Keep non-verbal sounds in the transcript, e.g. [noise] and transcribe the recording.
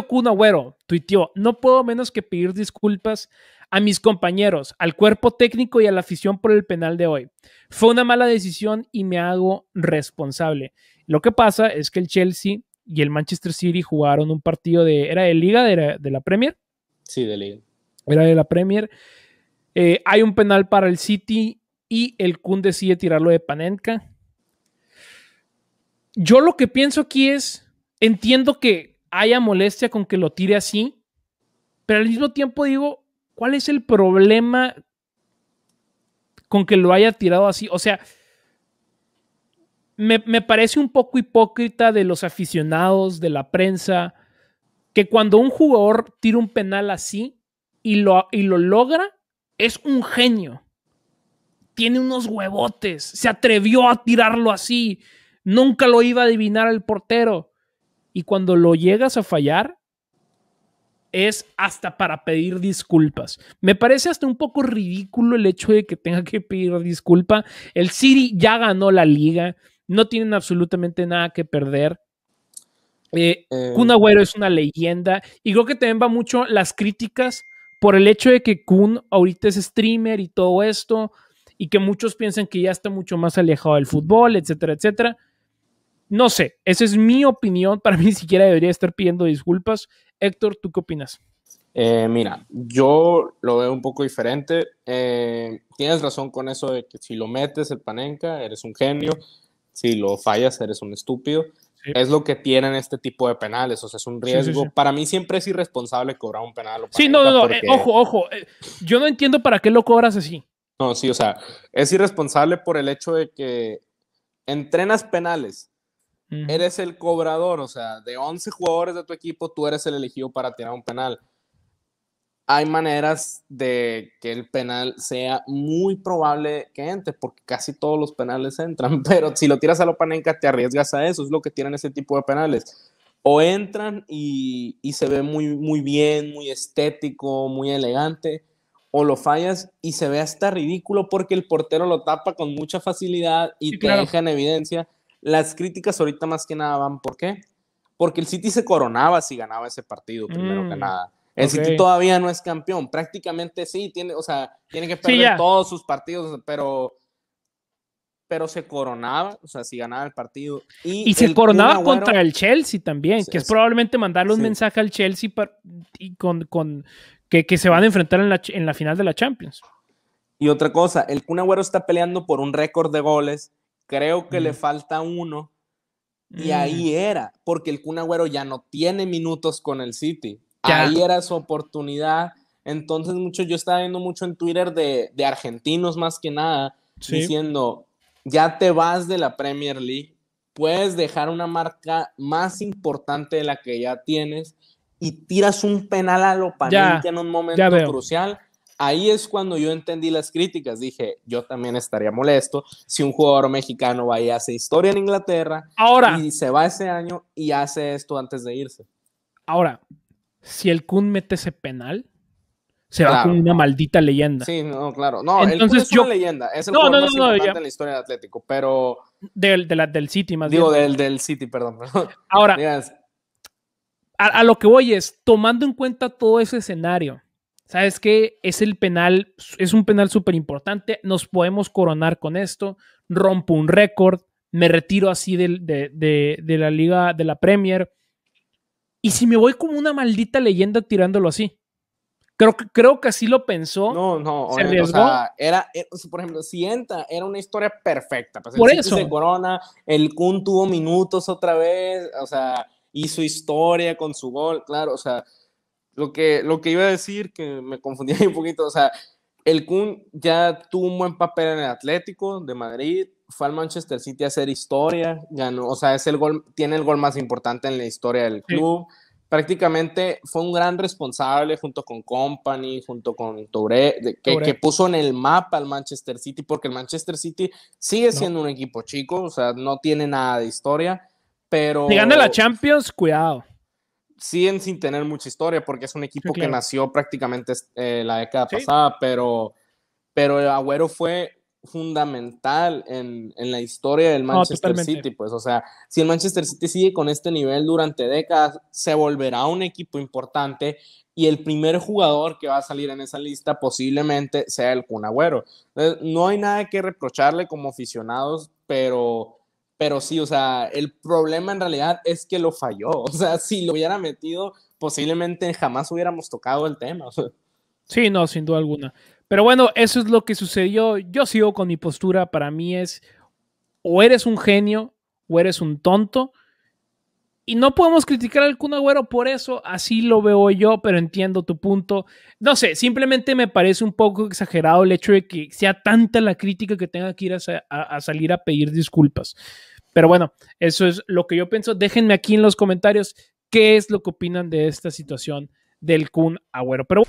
Kun Agüero tuiteó, no puedo menos que pedir disculpas a mis compañeros, al cuerpo técnico y a la afición por el penal de hoy. Fue una mala decisión y me hago responsable. Lo que pasa es que el Chelsea y el Manchester City jugaron un partido de... ¿Era de liga? ¿Era de la Premier? Sí, de liga. Era de la Premier. Eh, hay un penal para el City y el Kun decide tirarlo de Panenka. Yo lo que pienso aquí es, entiendo que haya molestia con que lo tire así, pero al mismo tiempo digo, ¿cuál es el problema con que lo haya tirado así? O sea, me, me parece un poco hipócrita de los aficionados, de la prensa, que cuando un jugador tira un penal así y lo, y lo logra, es un genio. Tiene unos huevotes, se atrevió a tirarlo así, nunca lo iba a adivinar el portero y cuando lo llegas a fallar, es hasta para pedir disculpas. Me parece hasta un poco ridículo el hecho de que tenga que pedir disculpa. El City ya ganó la liga, no tienen absolutamente nada que perder. Eh, eh. Kun Agüero es una leyenda y creo que también va mucho las críticas por el hecho de que Kun ahorita es streamer y todo esto y que muchos piensan que ya está mucho más alejado del fútbol, etcétera, etcétera. No sé, esa es mi opinión. Para mí ni [laughs] siquiera debería estar pidiendo disculpas. Héctor, ¿tú qué opinas? Eh, mira, yo lo veo un poco diferente. Eh, tienes razón con eso de que si lo metes el panenca, eres un genio. Si lo fallas, eres un estúpido. Es lo que tienen este tipo de penales, o sea, es un riesgo. para mí siempre es irresponsable cobrar un penal. sí, no, no, eh, ojo, ojo. yo no entiendo para qué lo cobras así. No, sí, o sea, es irresponsable por el hecho de que entrenas penales, Eres el cobrador, o sea, de 11 jugadores de tu equipo, tú eres el elegido para tirar un penal. Hay maneras de que el penal sea muy probable que entre, porque casi todos los penales entran, [laughs] pero si lo tiras a lo panenca te arriesgas a eso, es lo que tienen ese tipo de penales o entran y, se ve muy, muy bien, muy estético, muy elegante, o lo fallas y se ve hasta ridículo porque el portero lo tapa con mucha facilidad y te deja en evidencia las críticas ahorita más que nada van, ¿por qué? Porque el City se coronaba si ganaba ese partido, primero que mm, nada. El City todavía no es campeón, prácticamente sí, tiene, o sea, tiene que perder todos sus partidos, pero pero se coronaba, o sea, si ganaba el partido. Y, se coronaba contra el Chelsea también, que es probablemente mandarle un mensaje al Chelsea para, y con, que, se van a enfrentar en la, en la, final de la Champions. Y otra cosa, el Kun está peleando por un récord de goles creo que le falta uno. Y mm. ahí era, porque el Cunagüero ya no tiene minutos con el City. Ahí era su oportunidad. Entonces, mucho, yo estaba viendo mucho en Twitter de, argentinos más que nada, diciendo, ya te vas de la Premier League, puedes dejar una marca más importante de la que ya tienes y tiras un penal a lo oponente en un momento crucial ahí es cuando yo entendí las críticas. Dije, yo también estaría molesto si un jugador mexicano va y hace historia en Inglaterra ahora, y se va ese año y hace esto antes de irse. Ahora, si el Kun mete ese penal, se va con una maldita leyenda. Sí, no, claro. No, el Kun es una leyenda. Es el no, jugador más importante en la historia del Atlético, pero... Del, de la, del City, más Digo, bien. Digo, del, del City, perdón. Ahora, a lo que voy es, tomando en cuenta todo ese escenario, ¿Sabes qué? Es el penal, es un penal súper importante, nos podemos coronar con esto, rompo un récord, me retiro así de, la liga, de la Premier. Y si me voy como una maldita leyenda tirándolo así. Creo, creo que así lo pensó. No, no, eh, O sea, era, por ejemplo, si entra, era una historia perfecta. Pues, por eso. corona, el Kun tuvo minutos otra vez, o sea, hizo historia con su gol, claro, o sea, lo que, lo que iba a decir, que me confundí [laughs] un poquito, o sea, el Kun ya tuvo un buen papel en el Atlético de Madrid, fue al Manchester City a hacer historia, ganó, o sea, es el gol, tiene el gol más importante en la historia del club. Prácticamente fue un gran responsable junto con Company, junto con Touré, que, que, puso en el mapa al Manchester City, porque el Manchester City sigue siendo un equipo chico, o sea, no tiene nada de historia, pero... Si gana la Champions, cuidado siguen sin tener mucha historia porque es un equipo que nació prácticamente eh, la década pasada, pero, pero el Agüero fue fundamental en, la historia del Manchester City, pues, o sea, si el Manchester City sigue con este nivel durante décadas, se volverá un equipo importante y el primer jugador que va a salir en esa lista posiblemente sea el Kun Agüero. no hay nada que reprocharle como aficionados, pero pero sí, o sea, el problema en realidad es que lo falló. [laughs] O sea, si lo hubiera metido, posiblemente jamás hubiéramos tocado el tema. Sí, no, sin duda alguna. Pero bueno, eso es lo que sucedió. Yo sigo con mi postura. Para mí es o eres un genio o eres un tonto. Y no podemos criticar al Kun Agüero por eso, así lo veo yo, pero entiendo tu punto. No sé, simplemente me parece un poco exagerado el hecho de que sea tanta la crítica que tenga que ir a salir a pedir disculpas. Pero bueno, eso es lo que yo pienso. Déjenme aquí en los comentarios qué es lo que opinan de esta situación del Kun Agüero. Pero